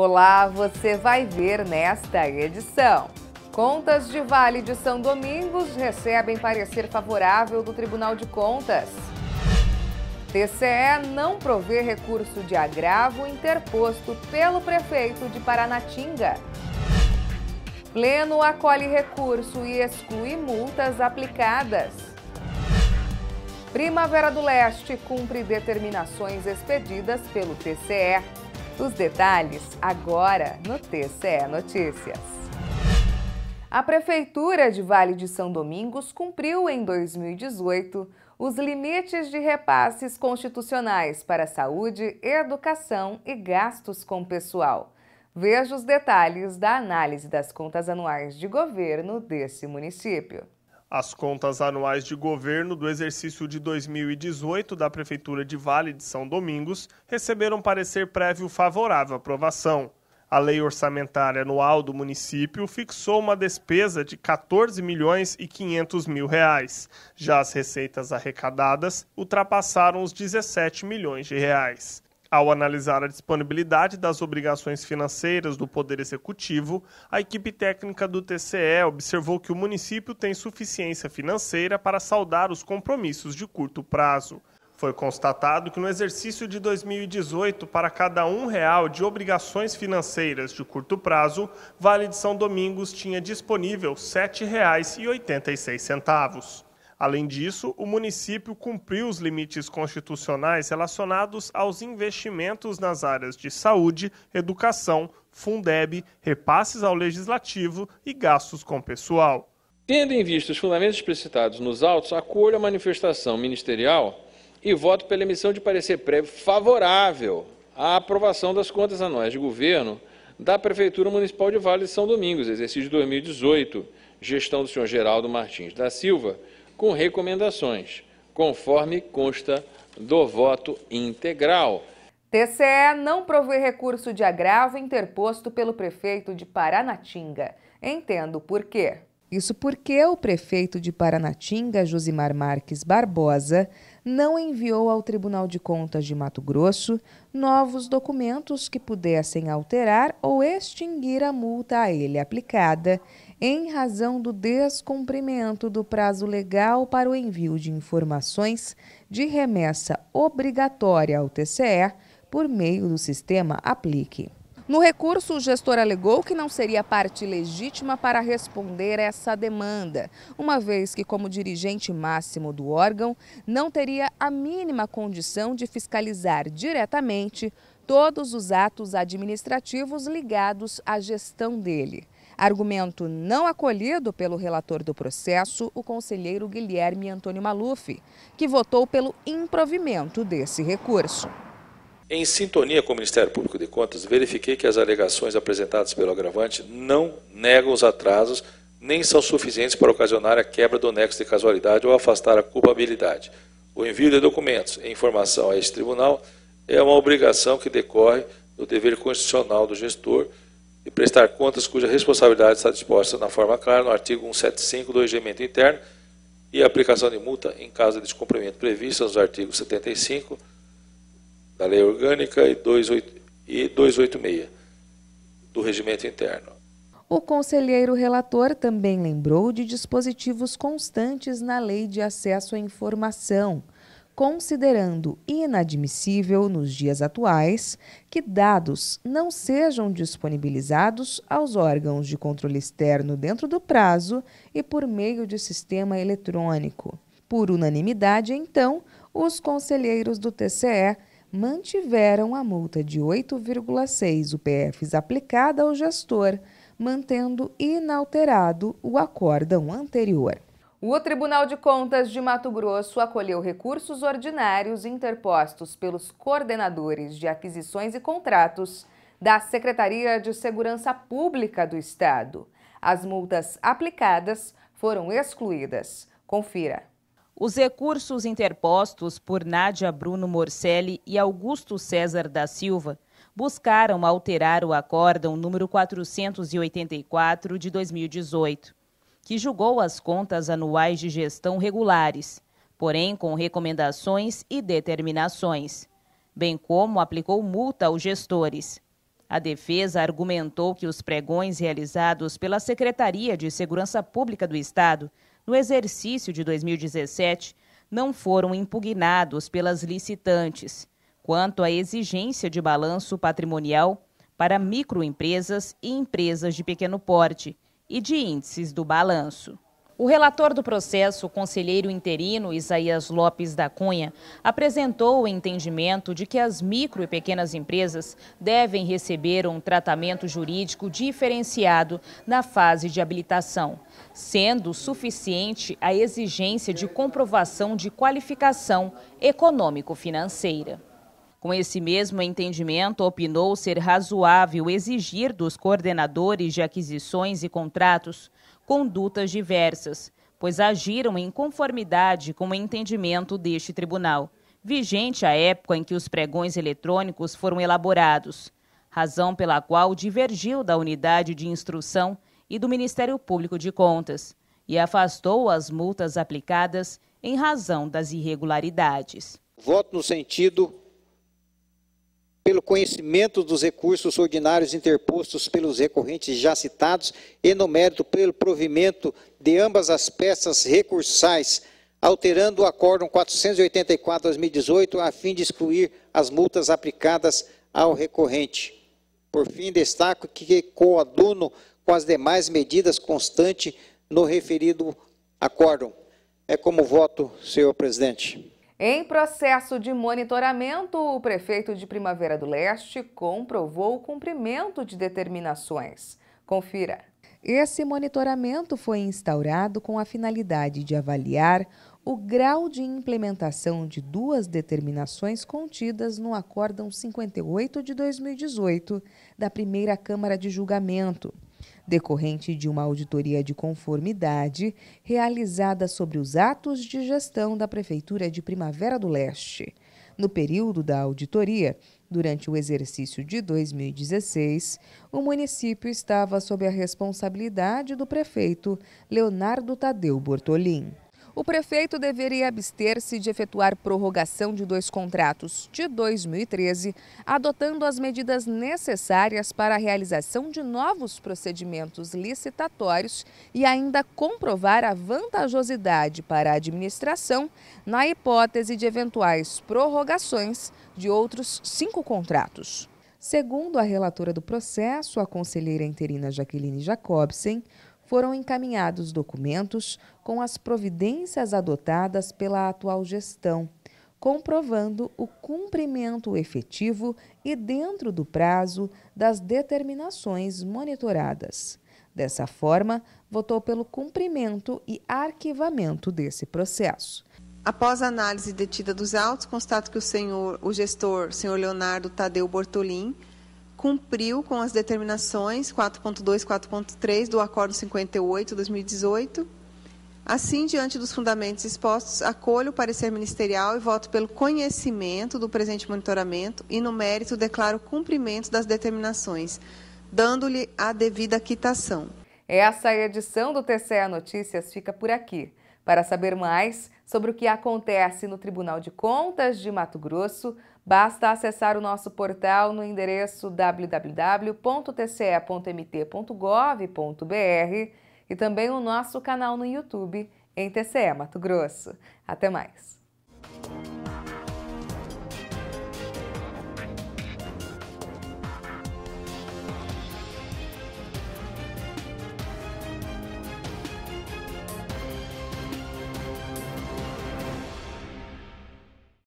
Olá, você vai ver nesta edição. Contas de Vale de São Domingos recebem parecer favorável do Tribunal de Contas. TCE não provê recurso de agravo interposto pelo prefeito de Paranatinga. Pleno acolhe recurso e exclui multas aplicadas. Primavera do Leste cumpre determinações expedidas pelo TCE. Os detalhes agora no TCE é Notícias. A Prefeitura de Vale de São Domingos cumpriu em 2018 os limites de repasses constitucionais para saúde, educação e gastos com pessoal. Veja os detalhes da análise das contas anuais de governo desse município. As contas anuais de governo do exercício de 2018 da Prefeitura de Vale de São Domingos receberam parecer prévio favorável à aprovação. A lei orçamentária anual do município fixou uma despesa de 14 milhões e 500 mil reais. Já as receitas arrecadadas ultrapassaram os 17 milhões de reais. Ao analisar a disponibilidade das obrigações financeiras do Poder Executivo, a equipe técnica do TCE observou que o município tem suficiência financeira para saldar os compromissos de curto prazo. Foi constatado que no exercício de 2018, para cada um real de obrigações financeiras de curto prazo, Vale de São Domingos tinha disponível R$ 7,86. Além disso, o município cumpriu os limites constitucionais relacionados aos investimentos nas áreas de saúde, educação, Fundeb, repasses ao legislativo e gastos com pessoal. Tendo em vista os fundamentos explicitados nos autos, acolho a manifestação ministerial e voto pela emissão de parecer prévio favorável à aprovação das contas anuais de governo da Prefeitura Municipal de Vale de São Domingos, exercício 2018, gestão do senhor Geraldo Martins da Silva, com recomendações, conforme consta do voto integral. TCE não provê recurso de agravo interposto pelo prefeito de Paranatinga. Entendo por quê. Isso porque o prefeito de Paranatinga, Josimar Marques Barbosa, não enviou ao Tribunal de Contas de Mato Grosso novos documentos que pudessem alterar ou extinguir a multa a ele aplicada em razão do descumprimento do prazo legal para o envio de informações de remessa obrigatória ao TCE por meio do sistema Aplique. No recurso, o gestor alegou que não seria parte legítima para responder essa demanda, uma vez que, como dirigente máximo do órgão, não teria a mínima condição de fiscalizar diretamente todos os atos administrativos ligados à gestão dele. Argumento não acolhido pelo relator do processo, o conselheiro Guilherme Antônio Maluf, que votou pelo improvimento desse recurso. Em sintonia com o Ministério Público de Contas, verifiquei que as alegações apresentadas pelo agravante não negam os atrasos nem são suficientes para ocasionar a quebra do nexo de casualidade ou afastar a culpabilidade. O envio de documentos e informação a este tribunal é uma obrigação que decorre do dever constitucional do gestor e prestar contas cuja responsabilidade está disposta na forma clara no artigo 175 do regimento interno e a aplicação de multa em caso de descumprimento previsto nos artigos 75 da Lei Orgânica e 286 do regimento interno. O conselheiro relator também lembrou de dispositivos constantes na Lei de Acesso à Informação considerando inadmissível, nos dias atuais, que dados não sejam disponibilizados aos órgãos de controle externo dentro do prazo e por meio de sistema eletrônico. Por unanimidade, então, os conselheiros do TCE mantiveram a multa de 8,6 UPFs aplicada ao gestor, mantendo inalterado o acórdão anterior. O Tribunal de Contas de Mato Grosso acolheu recursos ordinários interpostos pelos coordenadores de aquisições e contratos da Secretaria de Segurança Pública do Estado. As multas aplicadas foram excluídas. Confira. Os recursos interpostos por Nádia Bruno Morcelli e Augusto César da Silva buscaram alterar o acórdão número 484 de 2018 que julgou as contas anuais de gestão regulares, porém com recomendações e determinações, bem como aplicou multa aos gestores. A defesa argumentou que os pregões realizados pela Secretaria de Segurança Pública do Estado no exercício de 2017 não foram impugnados pelas licitantes quanto à exigência de balanço patrimonial para microempresas e empresas de pequeno porte, e de índices do balanço. O relator do processo, o conselheiro interino Isaías Lopes da Cunha, apresentou o entendimento de que as micro e pequenas empresas devem receber um tratamento jurídico diferenciado na fase de habilitação, sendo suficiente a exigência de comprovação de qualificação econômico-financeira. Com esse mesmo entendimento, opinou ser razoável exigir dos coordenadores de aquisições e contratos condutas diversas, pois agiram em conformidade com o entendimento deste tribunal, vigente à época em que os pregões eletrônicos foram elaborados, razão pela qual divergiu da unidade de instrução e do Ministério Público de Contas e afastou as multas aplicadas em razão das irregularidades. Voto no sentido pelo conhecimento dos recursos ordinários interpostos pelos recorrentes já citados e no mérito pelo provimento de ambas as peças recursais, alterando o Acórdão 484-2018 a fim de excluir as multas aplicadas ao recorrente. Por fim, destaco que coaduno com as demais medidas constante no referido acórdão. É como voto, senhor presidente. Em processo de monitoramento, o prefeito de Primavera do Leste comprovou o cumprimento de determinações. Confira. Esse monitoramento foi instaurado com a finalidade de avaliar o grau de implementação de duas determinações contidas no Acórdão 58 de 2018 da primeira Câmara de Julgamento decorrente de uma auditoria de conformidade realizada sobre os atos de gestão da Prefeitura de Primavera do Leste. No período da auditoria, durante o exercício de 2016, o município estava sob a responsabilidade do prefeito Leonardo Tadeu Bortolim o prefeito deveria abster-se de efetuar prorrogação de dois contratos de 2013, adotando as medidas necessárias para a realização de novos procedimentos licitatórios e ainda comprovar a vantajosidade para a administração na hipótese de eventuais prorrogações de outros cinco contratos. Segundo a relatora do processo, a conselheira interina Jaqueline Jacobsen, foram encaminhados documentos com as providências adotadas pela atual gestão, comprovando o cumprimento efetivo e dentro do prazo das determinações monitoradas. Dessa forma, votou pelo cumprimento e arquivamento desse processo. Após a análise detida dos autos, constato que o senhor, o gestor, senhor Leonardo Tadeu Bortolim, cumpriu com as determinações 4.2 4.3 do Acordo 58 2018. Assim, diante dos fundamentos expostos, acolho o parecer ministerial e voto pelo conhecimento do presente monitoramento e, no mérito, declaro cumprimento das determinações, dando-lhe a devida quitação. Essa edição do TCE Notícias fica por aqui. Para saber mais sobre o que acontece no Tribunal de Contas de Mato Grosso, Basta acessar o nosso portal no endereço www.tce.mt.gov.br e também o nosso canal no YouTube em TCE Mato Grosso. Até mais!